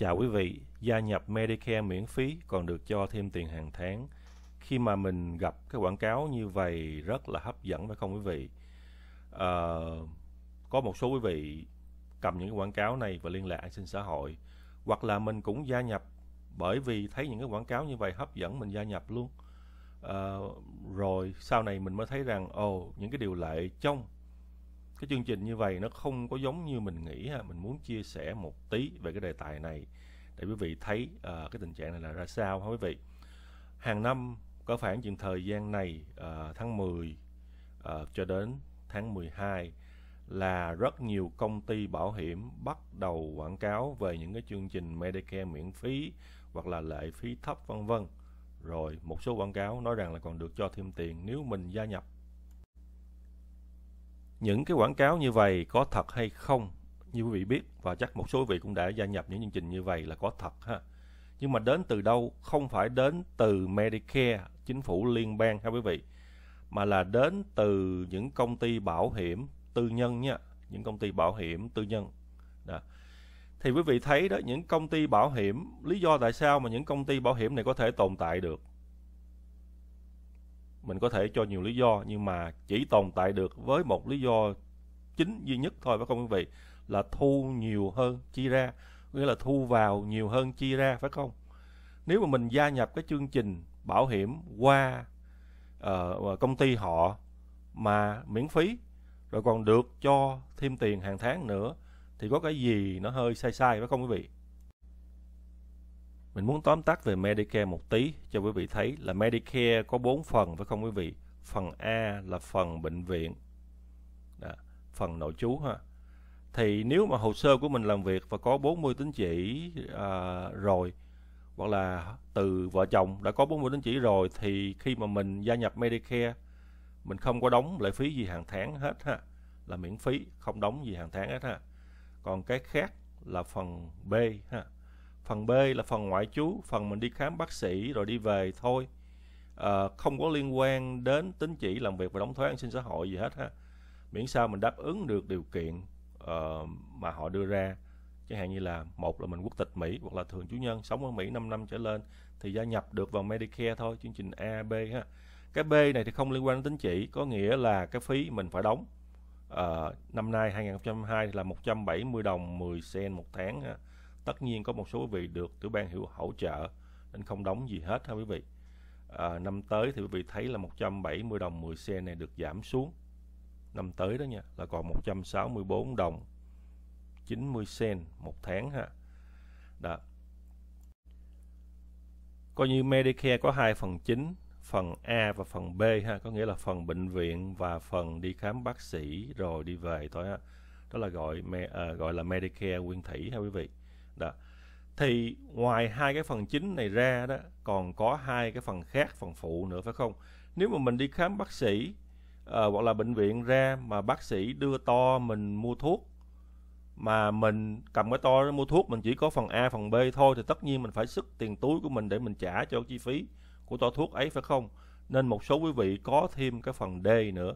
Chào quý vị, gia nhập Medicare miễn phí còn được cho thêm tiền hàng tháng. Khi mà mình gặp cái quảng cáo như vậy rất là hấp dẫn phải không quý vị? À, có một số quý vị cầm những cái quảng cáo này và liên lạc xin xã hội hoặc là mình cũng gia nhập bởi vì thấy những cái quảng cáo như vậy hấp dẫn mình gia nhập luôn. À, rồi sau này mình mới thấy rằng ồ những cái điều lệ trong cái chương trình như vậy nó không có giống như mình nghĩ ha mình muốn chia sẻ một tí về cái đề tài này để quý vị thấy uh, cái tình trạng này là ra sao ha quý vị hàng năm có khoảng chừng thời gian này uh, tháng 10 uh, ờ, cho đến tháng 12 là rất nhiều công ty bảo hiểm bắt đầu quảng cáo về những cái chương trình Medicare miễn phí hoặc là lệ phí thấp vân vân rồi một số quảng cáo nói rằng là còn được cho thêm tiền nếu mình gia nhập những cái quảng cáo như vậy có thật hay không như quý vị biết và chắc một số quý vị cũng đã gia nhập những chương trình như vậy là có thật ha nhưng mà đến từ đâu không phải đến từ Medicare chính phủ liên bang ha quý vị mà là đến từ những công ty bảo hiểm tư nhân nha những công ty bảo hiểm tư nhân đó. thì quý vị thấy đó những công ty bảo hiểm lý do tại sao mà những công ty bảo hiểm này có thể tồn tại được mình có thể cho nhiều lý do nhưng mà chỉ tồn tại được với một lý do chính duy nhất thôi phải không quý vị là thu nhiều hơn chi ra nghĩa là thu vào nhiều hơn chi ra phải không nếu mà mình gia nhập cái chương trình bảo hiểm qua uh, công ty họ mà miễn phí rồi còn được cho thêm tiền hàng tháng nữa thì có cái gì nó hơi sai sai phải không quý vị mình muốn tóm tắt về Medicare một tí cho quý vị thấy là Medicare có 4 phần phải không quý vị? Phần A là phần bệnh viện. Đó, phần nội trú ha. Thì nếu mà hồ sơ của mình làm việc và có 40 tín chỉ à, rồi hoặc là từ vợ chồng đã có 40 tín chỉ rồi thì khi mà mình gia nhập Medicare mình không có đóng lệ phí gì hàng tháng hết ha là miễn phí không đóng gì hàng tháng hết ha còn cái khác là phần B ha phần B là phần ngoại trú phần mình đi khám bác sĩ rồi đi về thôi à, không có liên quan đến tính chỉ làm việc và đóng thuế an sinh xã hội gì hết ha miễn sao mình đáp ứng được điều kiện uh, mà họ đưa ra chẳng hạn như là một là mình quốc tịch Mỹ hoặc là thường chủ nhân sống ở Mỹ 5 năm trở lên thì gia nhập được vào Medicare thôi chương trình A B ha cái B này thì không liên quan đến tính chỉ có nghĩa là cái phí mình phải đóng uh, năm nay 2022 là 170 đồng 10 sen một tháng ha tất nhiên có một số quý vị được tiểu ban hiệu hỗ trợ nên không đóng gì hết ha quý vị à, năm tới thì quý vị thấy là 170 đồng 10 xe này được giảm xuống năm tới đó nha là còn 164 đồng 90 sen một tháng ha đó coi như Medicare có hai phần chính phần A và phần B ha có nghĩa là phần bệnh viện và phần đi khám bác sĩ rồi đi về thôi ha đó là gọi uh, gọi là Medicare nguyên thủy ha quý vị đó thì ngoài hai cái phần chính này ra đó còn có hai cái phần khác phần phụ nữa phải không nếu mà mình đi khám bác sĩ à, hoặc là bệnh viện ra mà bác sĩ đưa to mình mua thuốc mà mình cầm cái to đó, mua thuốc mình chỉ có phần A phần B thôi thì tất nhiên mình phải sức tiền túi của mình để mình trả cho chi phí của to thuốc ấy phải không nên một số quý vị có thêm cái phần D nữa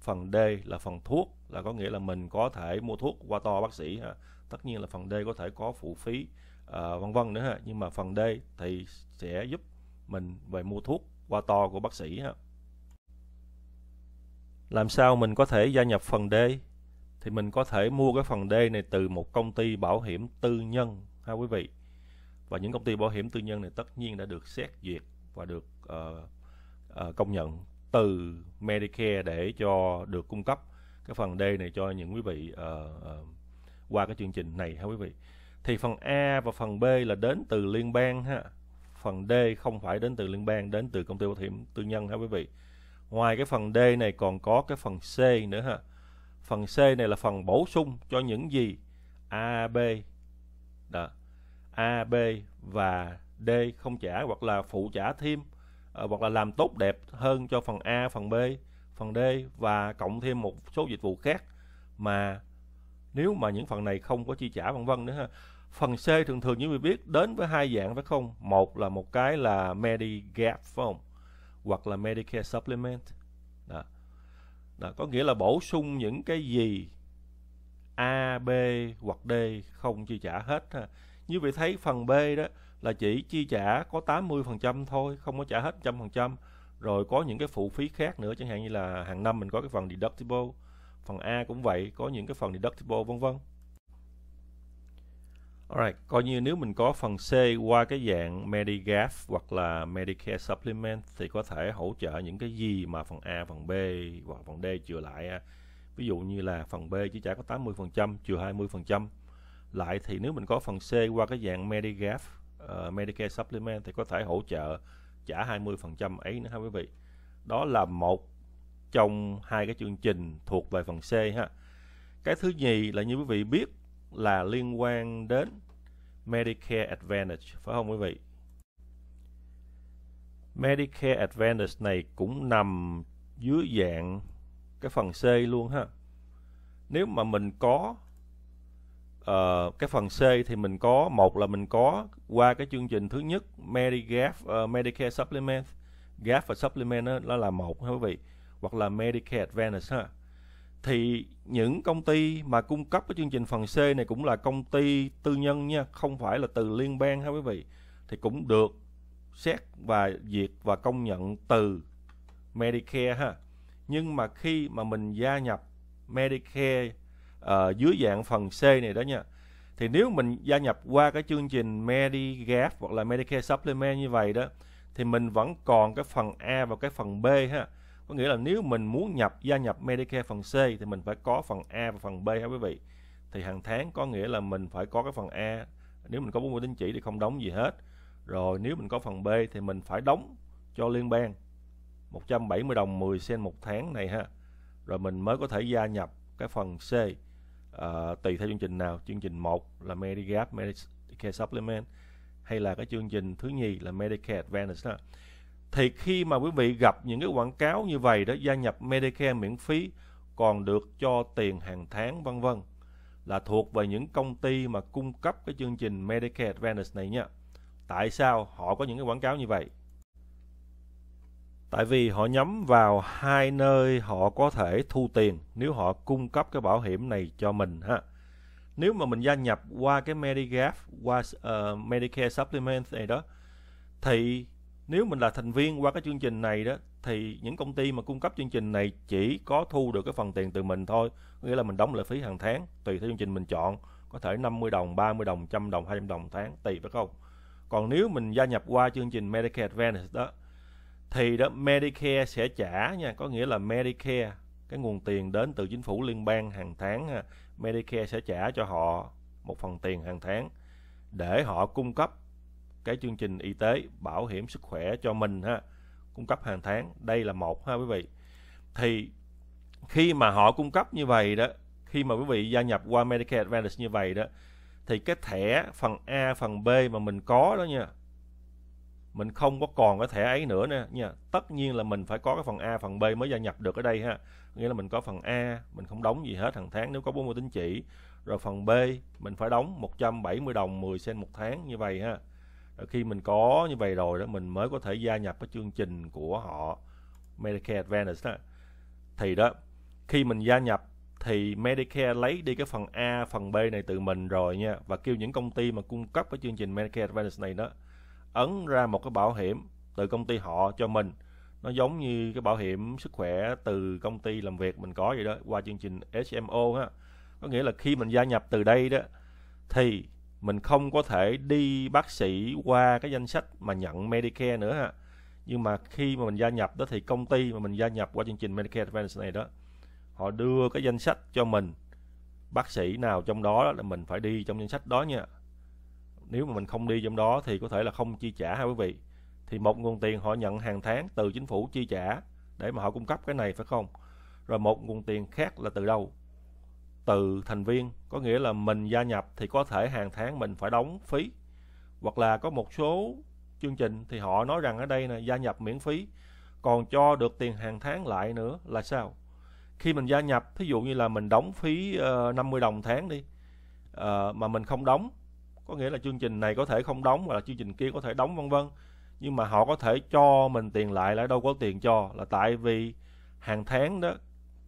phần D là phần thuốc là có nghĩa là mình có thể mua thuốc qua to bác sĩ ha tất nhiên là phần D có thể có phụ phí à, vân vân nữa ha nhưng mà phần D thì sẽ giúp mình về mua thuốc qua to của bác sĩ ha làm sao mình có thể gia nhập phần D thì mình có thể mua cái phần D này từ một công ty bảo hiểm tư nhân ha quý vị và những công ty bảo hiểm tư nhân này tất nhiên đã được xét duyệt và được uh, uh, công nhận từ Medicare để cho được cung cấp cái phần D này cho những quý vị uh, uh, qua cái chương trình này ha quý vị thì phần A và phần B là đến từ liên bang ha phần D không phải đến từ liên bang đến từ công ty bảo hiểm tư nhân ha quý vị ngoài cái phần D này còn có cái phần C nữa ha phần C này là phần bổ sung cho những gì A B đó A B và D không trả hoặc là phụ trả thêm ờ, hoặc là làm tốt đẹp hơn cho phần A phần B phần D và cộng thêm một số dịch vụ khác mà nếu mà những phần này không có chi trả vân vân nữa ha phần C thường thường như quý biết đến với hai dạng phải không một là một cái là Medigap phải không hoặc là Medicare Supplement đó. Đó, có nghĩa là bổ sung những cái gì A, B hoặc D không chi trả hết ha. như vậy thấy phần B đó là chỉ chi trả có 80% thôi không có trả hết 100% rồi có những cái phụ phí khác nữa chẳng hạn như là hàng năm mình có cái phần deductible phần A cũng vậy có những cái phần deductible vân vân Alright, coi như nếu mình có phần C qua cái dạng Medigap hoặc là Medicare Supplement thì có thể hỗ trợ những cái gì mà phần A, phần B hoặc phần D chừa lại. Ví dụ như là phần B chỉ trả có 80%, chừa 20%. Lại thì nếu mình có phần C qua cái dạng Medigap, uh, Medicare Supplement thì có thể hỗ trợ trả 20% ấy nữa ha quý vị. Đó là một trong hai cái chương trình thuộc về phần C ha. Cái thứ nhì là như quý vị biết là liên quan đến Medicare Advantage phải không quý vị? Medicare Advantage này cũng nằm dưới dạng cái phần C luôn ha. Nếu mà mình có uh, cái phần C thì mình có một là mình có qua cái chương trình thứ nhất Medigap, uh, Medicare Supplement, Gap và Supplement đó, đó là một ha quý vị hoặc là Medicare Advantage ha thì những công ty mà cung cấp cái chương trình phần C này cũng là công ty tư nhân nha không phải là từ liên bang ha quý vị thì cũng được xét và duyệt và công nhận từ Medicare ha nhưng mà khi mà mình gia nhập Medicare uh, dưới dạng phần C này đó nha thì nếu mình gia nhập qua cái chương trình Medigap hoặc là Medicare Supplement như vậy đó thì mình vẫn còn cái phần A và cái phần B ha có nghĩa là nếu mình muốn nhập gia nhập Medicare phần C thì mình phải có phần A và phần B hả quý vị thì hàng tháng có nghĩa là mình phải có cái phần A nếu mình có 40 tín chỉ thì không đóng gì hết rồi nếu mình có phần B thì mình phải đóng cho liên bang 170 đồng 10 sen một tháng này ha rồi mình mới có thể gia nhập cái phần C à, tùy theo chương trình nào chương trình 1 là Medigap Medicare Supplement hay là cái chương trình thứ nhì là Medicare Advantage đó thì khi mà quý vị gặp những cái quảng cáo như vậy đó gia nhập Medicare miễn phí còn được cho tiền hàng tháng vân vân là thuộc về những công ty mà cung cấp cái chương trình Medicare Advantage này nha. Tại sao họ có những cái quảng cáo như vậy? Tại vì họ nhắm vào hai nơi họ có thể thu tiền nếu họ cung cấp cái bảo hiểm này cho mình ha. Nếu mà mình gia nhập qua cái Medigap, qua uh, Medicare Supplement này đó thì nếu mình là thành viên qua cái chương trình này đó thì những công ty mà cung cấp chương trình này chỉ có thu được cái phần tiền từ mình thôi nghĩa là mình đóng lệ phí hàng tháng tùy theo chương trình mình chọn có thể 50 đồng 30 đồng 100 đồng 200 đồng tháng tùy phải không còn nếu mình gia nhập qua chương trình Medicare Advantage đó thì đó Medicare sẽ trả nha có nghĩa là Medicare cái nguồn tiền đến từ chính phủ liên bang hàng tháng ha. Medicare sẽ trả cho họ một phần tiền hàng tháng để họ cung cấp cái chương trình y tế bảo hiểm sức khỏe cho mình ha cung cấp hàng tháng đây là một ha quý vị thì khi mà họ cung cấp như vậy đó khi mà quý vị gia nhập qua Medicare Advantage như vậy đó thì cái thẻ phần A phần B mà mình có đó nha mình không có còn cái thẻ ấy nữa nè nha tất nhiên là mình phải có cái phần A phần B mới gia nhập được ở đây ha nghĩa là mình có phần A mình không đóng gì hết hàng tháng nếu có 40 tính chỉ rồi phần B mình phải đóng 170 đồng 10 sen một tháng như vậy ha khi mình có như vậy rồi đó mình mới có thể gia nhập cái chương trình của họ Medicare Advantage đó thì đó khi mình gia nhập thì Medicare lấy đi cái phần A, phần B này từ mình rồi nha và kêu những công ty mà cung cấp cái chương trình Medicare Advantage này đó ấn ra một cái bảo hiểm từ công ty họ cho mình nó giống như cái bảo hiểm sức khỏe từ công ty làm việc mình có vậy đó qua chương trình HMO ha có nghĩa là khi mình gia nhập từ đây đó thì mình không có thể đi bác sĩ qua cái danh sách mà nhận Medicare nữa ha nhưng mà khi mà mình gia nhập đó thì công ty mà mình gia nhập qua chương trình Medicare Advantage này đó họ đưa cái danh sách cho mình bác sĩ nào trong đó là mình phải đi trong danh sách đó nha nếu mà mình không đi trong đó thì có thể là không chi trả ha quý vị thì một nguồn tiền họ nhận hàng tháng từ chính phủ chi trả để mà họ cung cấp cái này phải không rồi một nguồn tiền khác là từ đâu từ thành viên có nghĩa là mình gia nhập thì có thể hàng tháng mình phải đóng phí hoặc là có một số chương trình thì họ nói rằng ở đây là gia nhập miễn phí còn cho được tiền hàng tháng lại nữa là sao khi mình gia nhập thí dụ như là mình đóng phí uh, ờ, 50 đồng tháng đi uh, mà mình không đóng có nghĩa là chương trình này có thể không đóng hoặc là chương trình kia có thể đóng vân vân nhưng mà họ có thể cho mình tiền lại lại đâu có tiền cho là tại vì hàng tháng đó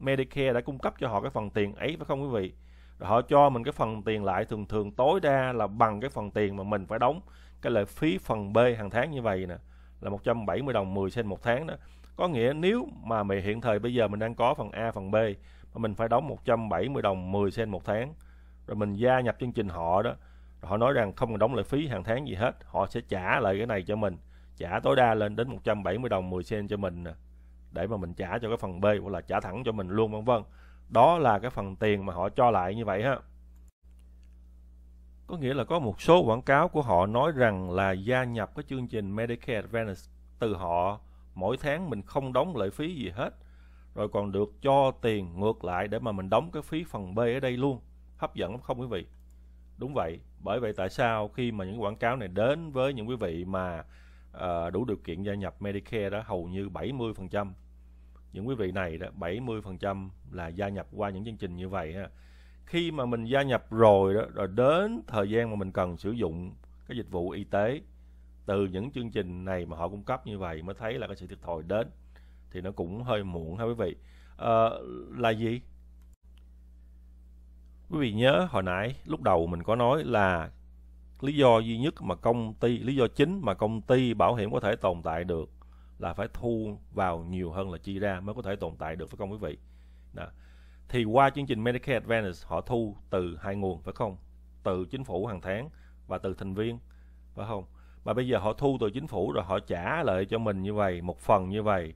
Medicare đã cung cấp cho họ cái phần tiền ấy phải không quý vị? Rồi họ cho mình cái phần tiền lại thường thường tối đa là bằng cái phần tiền mà mình phải đóng cái lệ phí phần B hàng tháng như vậy nè là 170 đồng 10 cent một tháng đó. Có nghĩa nếu mà mày hiện thời bây giờ mình đang có phần A phần B mà mình phải đóng 170 đồng 10 cent một tháng rồi mình gia nhập chương trình họ đó rồi họ nói rằng không cần đóng lệ phí hàng tháng gì hết họ sẽ trả lại cái này cho mình trả tối đa lên đến 170 đồng 10 cent cho mình nè để mà mình trả cho cái phần B hoặc là trả thẳng cho mình luôn vân vân đó là cái phần tiền mà họ cho lại như vậy ha có nghĩa là có một số quảng cáo của họ nói rằng là gia nhập cái chương trình Medicare Advantage từ họ mỗi tháng mình không đóng lệ phí gì hết rồi còn được cho tiền ngược lại để mà mình đóng cái phí phần B ở đây luôn hấp dẫn lắm không quý vị đúng vậy bởi vậy tại sao khi mà những quảng cáo này đến với những quý vị mà Ờ, đủ điều kiện gia nhập Medicare đó hầu như 70%. Những quý vị này đó 70% là gia nhập qua những chương trình như vậy ha. Khi mà mình gia nhập rồi đó rồi đến thời gian mà mình cần sử dụng cái dịch vụ y tế từ những chương trình này mà họ cung cấp như vậy mới thấy là cái sự thiệt thòi đến thì nó cũng hơi muộn ha quý vị. À, là gì? Quý vị nhớ hồi nãy lúc đầu mình có nói là lý do duy nhất mà công ty lý do chính mà công ty bảo hiểm có thể tồn tại được là phải thu vào nhiều hơn là chi ra mới có thể tồn tại được phải không quý vị đó. thì qua chương trình Medicare Advantage họ thu từ hai nguồn phải không từ chính phủ hàng tháng và từ thành viên phải không mà bây giờ họ thu từ chính phủ rồi họ trả lại cho mình như vậy một phần như vậy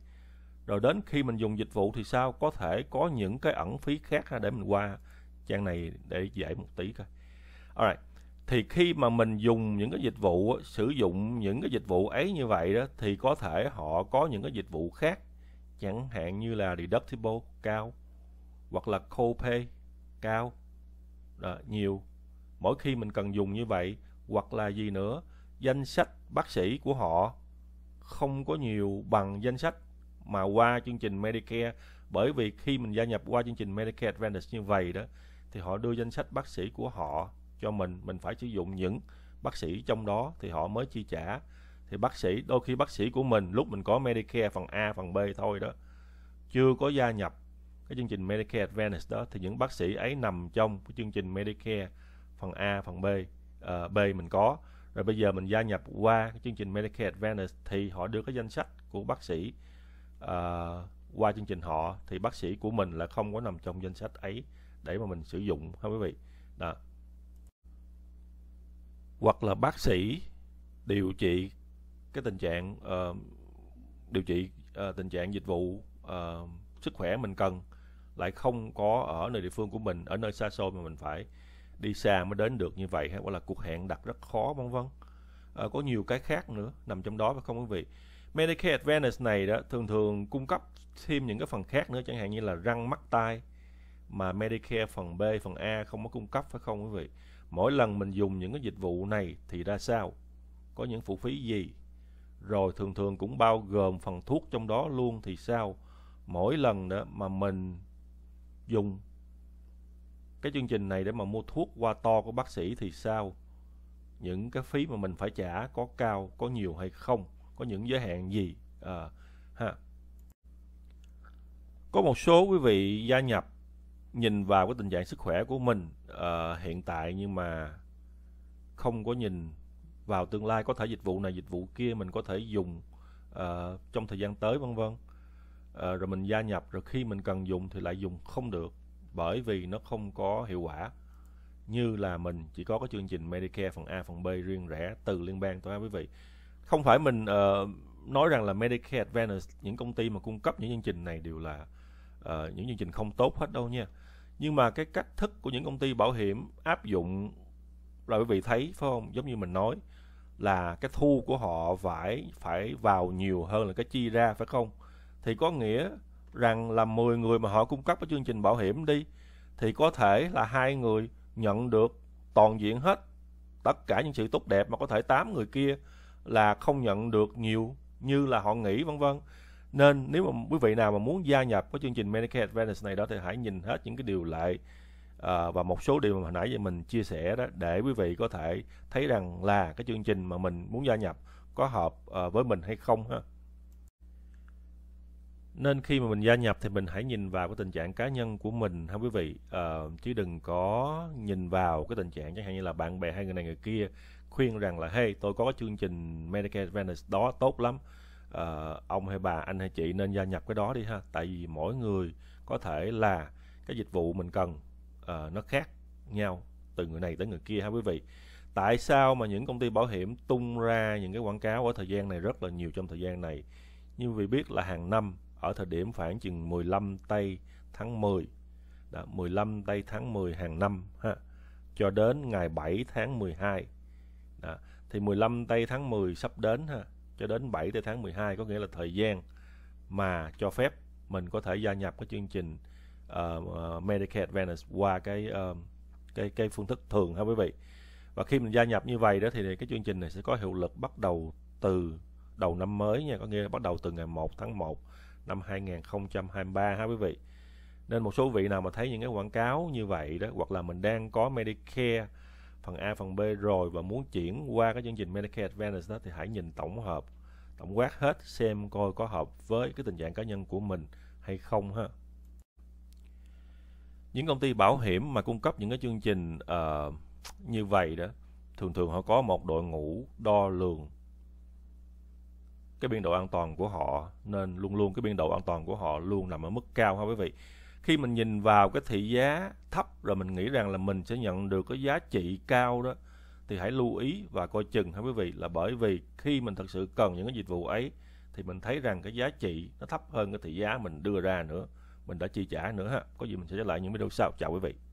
rồi đến khi mình dùng dịch vụ thì sao có thể có những cái ẩn phí khác để mình qua trang này để giải một tí coi alright thì khi mà mình dùng những cái dịch vụ sử dụng những cái dịch vụ ấy như vậy đó thì có thể họ có những cái dịch vụ khác chẳng hạn như là deductible cao hoặc là copay cao đó, nhiều mỗi khi mình cần dùng như vậy hoặc là gì nữa danh sách bác sĩ của họ không có nhiều bằng danh sách mà qua chương trình Medicare bởi vì khi mình gia nhập qua chương trình Medicare Advantage như vậy đó thì họ đưa danh sách bác sĩ của họ cho mình mình phải sử dụng những bác sĩ trong đó thì họ mới chi trả thì bác sĩ đôi khi bác sĩ của mình lúc mình có Medicare phần A phần B thôi đó chưa có gia nhập cái chương trình Medicare Advantage đó thì những bác sĩ ấy nằm trong cái chương trình Medicare phần A phần B à, B mình có rồi bây giờ mình gia nhập qua cái chương trình Medicare Advantage thì họ đưa cái danh sách của bác sĩ à, qua chương trình họ thì bác sĩ của mình là không có nằm trong danh sách ấy để mà mình sử dụng không quý vị đó hoặc là bác sĩ điều trị cái tình trạng uh, điều trị uh, tình trạng dịch vụ uh, sức khỏe mình cần lại không có ở nơi địa phương của mình ở nơi xa xôi mà mình phải đi xa mới đến được như vậy hay là cuộc hẹn đặt rất khó vân vân à, có nhiều cái khác nữa nằm trong đó phải không quý vị Medicare Advantage này đó thường thường cung cấp thêm những cái phần khác nữa chẳng hạn như là răng mắt tai mà Medicare phần B phần A không có cung cấp phải không quý vị mỗi lần mình dùng những cái dịch vụ này thì ra sao, có những phụ phí gì, rồi thường thường cũng bao gồm phần thuốc trong đó luôn thì sao, mỗi lần đó mà mình dùng cái chương trình này để mà mua thuốc qua to của bác sĩ thì sao, những cái phí mà mình phải trả có cao, có nhiều hay không, có những giới hạn gì, à, ha. Có một số quý vị gia nhập nhìn vào cái tình trạng sức khỏe của mình uh, hiện tại nhưng mà không có nhìn vào tương lai có thể dịch vụ này dịch vụ kia mình có thể dùng uh, trong thời gian tới vân vân uh, rồi mình gia nhập rồi khi mình cần dùng thì lại dùng không được bởi vì nó không có hiệu quả như là mình chỉ có cái chương trình Medicare phần A phần B riêng rẽ từ liên bang thôi quý vị không phải mình uh, nói rằng là Medicare Advantage những công ty mà cung cấp những chương trình này đều là uh, những chương trình không tốt hết đâu nha nhưng mà cái cách thức của những công ty bảo hiểm áp dụng là quý vị thấy phải không giống như mình nói là cái thu của họ phải phải vào nhiều hơn là cái chi ra phải không thì có nghĩa rằng là 10 người mà họ cung cấp cái chương trình bảo hiểm đi thì có thể là hai người nhận được toàn diện hết tất cả những sự tốt đẹp mà có thể tám người kia là không nhận được nhiều như là họ nghĩ vân vân nên nếu mà quý vị nào mà muốn gia nhập cái chương trình Medicare Advantage này đó thì hãy nhìn hết những cái điều lại à, ờ, và một số điều mà hồi nãy giờ mình chia sẻ đó để quý vị có thể thấy rằng là cái chương trình mà mình muốn gia nhập có hợp à, với mình hay không ha. Nên khi mà mình gia nhập thì mình hãy nhìn vào cái tình trạng cá nhân của mình ha quý vị à, chứ đừng có nhìn vào cái tình trạng chẳng hạn như là bạn bè hay người này người kia khuyên rằng là hey tôi có cái chương trình Medicare Advantage đó tốt lắm Ờ, ông hay bà anh hay chị nên gia nhập cái đó đi ha tại vì mỗi người có thể là cái dịch vụ mình cần uh, nó khác nhau từ người này tới người kia ha quý vị tại sao mà những công ty bảo hiểm tung ra những cái quảng cáo ở thời gian này rất là nhiều trong thời gian này như quý vị biết là hàng năm ở thời điểm khoảng chừng 15 tây tháng 10 đó, 15 tây tháng 10 hàng năm ha cho đến ngày 7 tháng 12 đó, thì 15 tây tháng 10 sắp đến ha cho đến 7 tới tháng 12 có nghĩa là thời gian mà cho phép mình có thể gia nhập cái chương trình uh, ờ, ờ, Medicare Advantage qua cái uh, cái cái phương thức thường ha quý vị và khi mình gia nhập như vậy đó thì cái chương trình này sẽ có hiệu lực bắt đầu từ đầu năm mới nha có nghĩa là bắt đầu từ ngày 1 tháng 1 năm 2023 ha quý vị nên một số vị nào mà thấy những cái quảng cáo như vậy đó hoặc là mình đang có Medicare phần A phần B rồi và muốn chuyển qua cái chương trình Medicare Advantage đó thì hãy nhìn tổng hợp tổng quát hết xem coi có hợp với cái tình trạng cá nhân của mình hay không ha những công ty bảo hiểm mà cung cấp những cái chương trình uh, như vậy đó thường thường họ có một đội ngũ đo lường cái biên độ an toàn của họ nên luôn luôn cái biên độ an toàn của họ luôn nằm ở mức cao ha quý vị khi mình nhìn vào cái thị giá thấp rồi mình nghĩ rằng là mình sẽ nhận được cái giá trị cao đó thì hãy lưu ý và coi chừng ha quý vị là bởi vì khi mình thật sự cần những cái dịch vụ ấy thì mình thấy rằng cái giá trị nó thấp hơn cái thị giá mình đưa ra nữa mình đã chi trả nữa ha có gì mình sẽ trở lại những video sau chào quý vị